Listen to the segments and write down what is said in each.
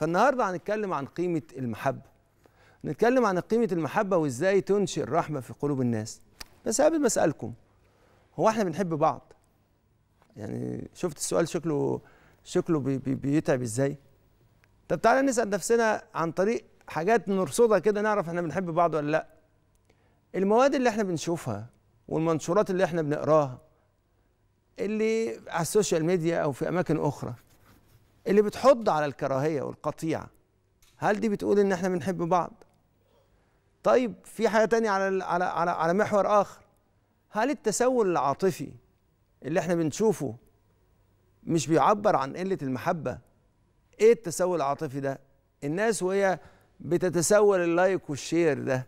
فالنهارده هنتكلم عن قيمه المحبه نتكلم عن قيمه المحبه وازاي تنشئ الرحمه في قلوب الناس بس قبل ما اسالكم هو احنا بنحب بعض يعني شفت السؤال شكله شكله بي بي بيتعب ازاي طب تعالى نسال نفسنا عن طريق حاجات نرصدها كده نعرف احنا بنحب بعض ولا لا المواد اللي احنا بنشوفها والمنشورات اللي احنا بنقراها اللي على السوشيال ميديا او في اماكن اخرى اللي بتحض على الكراهيه والقطيعه هل دي بتقول ان احنا بنحب بعض طيب في حاجه تانية على على على, على محور اخر هل التسول العاطفي اللي احنا بنشوفه مش بيعبر عن قله المحبه ايه التسول العاطفي ده الناس وهي بتتسول اللايك والشير ده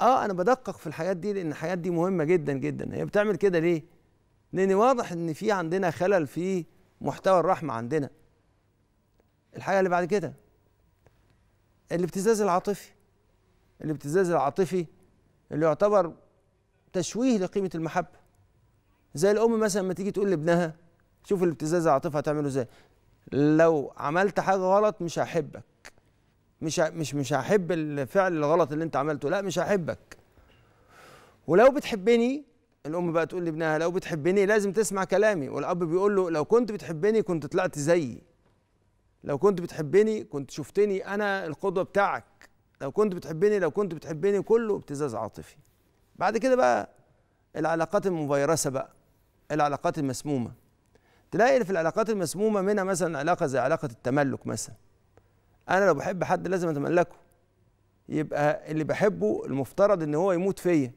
اه انا بدقق في الحاجات دي لان الحاجات دي مهمه جدا جدا هي بتعمل كده ليه لان واضح ان في عندنا خلل في محتوى الرحمه عندنا الحاجه اللي بعد كده الابتزاز العاطفي الابتزاز العاطفي اللي يعتبر تشويه لقيمه المحبه زي الام مثلا ما تيجي تقول لابنها شوف الابتزاز العاطفي هتعمله ازاي لو عملت حاجه غلط مش هحبك مش مش مش هحب الفعل الغلط اللي انت عملته لا مش هحبك ولو بتحبني الام بقى تقول لابنها لو بتحبني لازم تسمع كلامي والاب بيقول له لو كنت بتحبني كنت طلعت زيي لو كنت بتحبني كنت شفتني انا القدوه بتاعك لو كنت بتحبني لو كنت بتحبني كله ابتزاز عاطفي بعد كده بقى العلاقات المفيرسه بقى العلاقات المسمومه تلاقي في العلاقات المسمومه منها مثلا علاقه زي علاقه التملك مثلا انا لو بحب حد لازم اتملكه يبقى اللي بحبه المفترض ان هو يموت فيا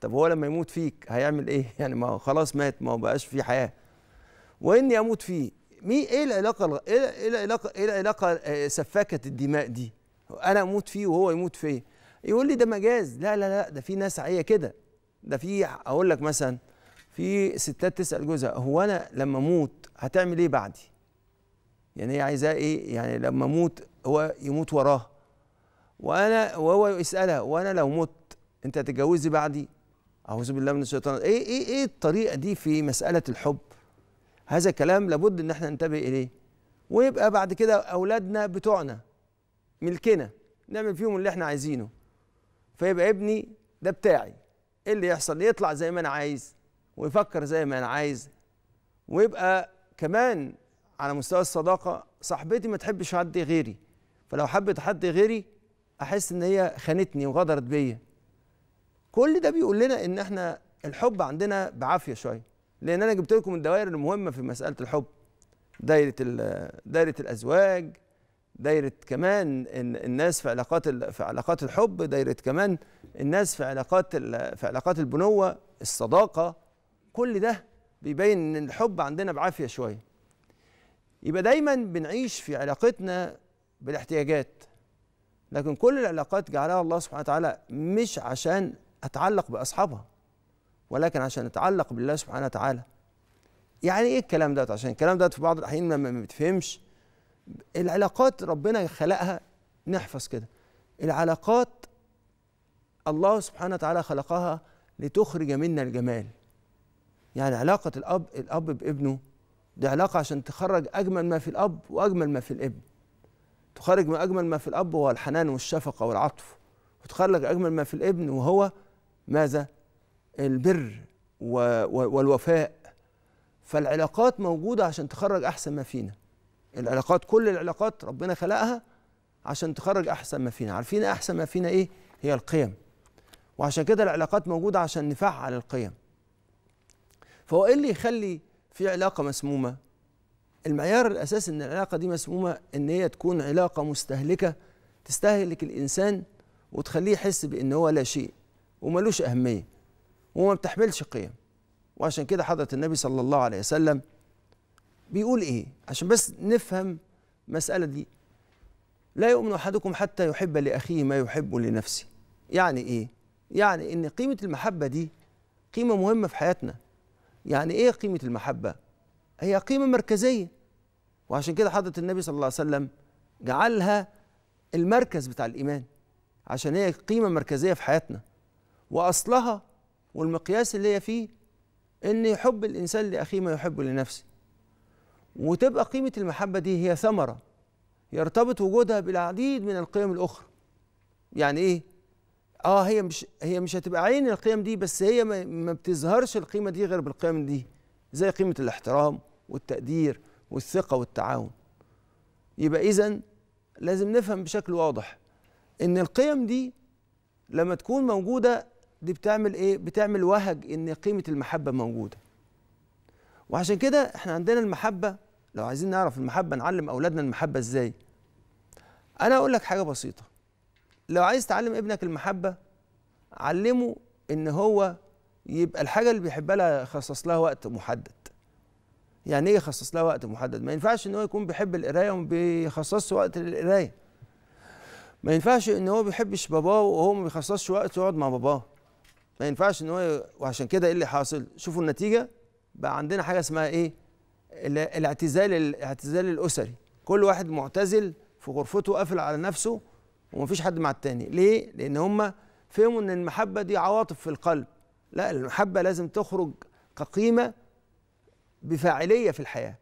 طب هو لما يموت فيك هيعمل ايه يعني ما خلاص مات ما بقاش في حياه واني اموت فيه مين إيه, إيه, ايه العلاقه ايه العلاقه ايه العلاقه سفاكه الدماء دي انا اموت فيه وهو يموت فيا يقول لي ده مجاز لا لا لا ده في ناس عيه كده ده في اقول لك مثلا في ستات تسال جوزها هو انا لما اموت هتعمل ايه بعدي يعني هي عايزاه ايه يعني لما اموت هو يموت وراه وانا وهو يسالها وانا لو مت انت هتتجوزي بعدي اعوذ بالله من الشيطان ايه ايه ايه الطريقه دي في مساله الحب هذا كلام لابد ان احنا ننتبه اليه ويبقى بعد كده اولادنا بتوعنا ملكنا نعمل فيهم اللي احنا عايزينه فيبقى ابني ده بتاعي ايه اللي يحصل يطلع زي ما انا عايز ويفكر زي ما انا عايز ويبقى كمان على مستوى الصداقه صاحبتي ما تحبش حد غيري فلو حبت حد غيري احس ان هي خانتني وغدرت بيا كل ده بيقول لنا ان احنا الحب عندنا بعافيه شويه لان انا جبت لكم الدوائر المهمه في مساله الحب دايره دايره الازواج دايره كمان الناس في علاقات في علاقات الحب دايره كمان الناس في علاقات في علاقات البنوه الصداقه كل ده بيبين ان الحب عندنا بعافيه شويه يبقى دايما بنعيش في علاقتنا بالاحتياجات لكن كل العلاقات جعلها الله سبحانه وتعالى مش عشان اتعلق باصحابها ولكن عشان اتعلق بالله سبحانه وتعالى يعني ايه الكلام ده عشان الكلام ده في بعض الاحيان ما بتفهمش العلاقات ربنا خلقها نحفظ كده العلاقات الله سبحانه وتعالى خلقها لتخرج منا الجمال يعني علاقة الأب الأب بابنه دي علاقة عشان تخرج أجمل ما في الأب وأجمل ما في الابن تخرج ما أجمل ما في الأب هو الحنان والشفقة والعطف وتخرج أجمل ما في الابن وهو ماذا البر والوفاء فالعلاقات موجوده عشان تخرج احسن ما فينا العلاقات كل العلاقات ربنا خلقها عشان تخرج احسن ما فينا عارفين احسن ما فينا ايه هي القيم وعشان كده العلاقات موجوده عشان نفعل القيم فهو ايه اللي يخلي في علاقه مسمومه المعيار الاساسي ان العلاقه دي مسمومه ان هي تكون علاقه مستهلكه تستهلك الانسان وتخليه يحس بان هو لا شيء وملوش أهمية وما بتحملش قيم وعشان كده حضرة النبي صلى الله عليه وسلم بيقول إيه عشان بس نفهم المسألة دي لا يؤمن أحدكم حتى يحب لأخيه ما يحب لنفسه يعني إيه؟ يعني إن قيمة المحبة دي قيمة مهمة في حياتنا يعني إيه قيمة المحبة؟ هي قيمة مركزية وعشان كده حضرة النبي صلى الله عليه وسلم جعلها المركز بتاع الإيمان عشان هي قيمة مركزية في حياتنا واصلها والمقياس اللي هي فيه ان يحب الانسان لاخيه ما يحب لنفسه وتبقى قيمه المحبه دي هي ثمره يرتبط وجودها بالعديد من القيم الاخرى يعني ايه اه هي مش هي مش هتبقى عين القيم دي بس هي ما, ما بتظهرش القيمه دي غير بالقيم دي زي قيمه الاحترام والتقدير والثقه والتعاون يبقى اذا لازم نفهم بشكل واضح ان القيم دي لما تكون موجوده دي بتعمل ايه بتعمل وهج ان قيمه المحبه موجوده وعشان كده احنا عندنا المحبه لو عايزين نعرف المحبه نعلم اولادنا المحبه ازاي انا اقول لك حاجه بسيطه لو عايز تعلم ابنك المحبه علمه ان هو يبقى الحاجه اللي بيحبها لها يخصص لها وقت محدد يعني ايه يخصص لها وقت محدد ما ينفعش ان هو يكون بيحب القرايه وما بيخصصش وقت للقرايه ما ينفعش ان هو بيحبش باباه وهو ما بيخصصش وقت يقعد مع باباه ما ينفعش ان هو وعشان كده ايه اللي حاصل شوفوا النتيجه بقى عندنا حاجه اسمها ايه الاعتزال الاعتزال الاسري كل واحد معتزل في غرفته قافل على نفسه ومفيش حد مع التاني ليه لان هم فهموا ان المحبه دي عواطف في القلب لا المحبه لازم تخرج كقيمه بفاعليه في الحياه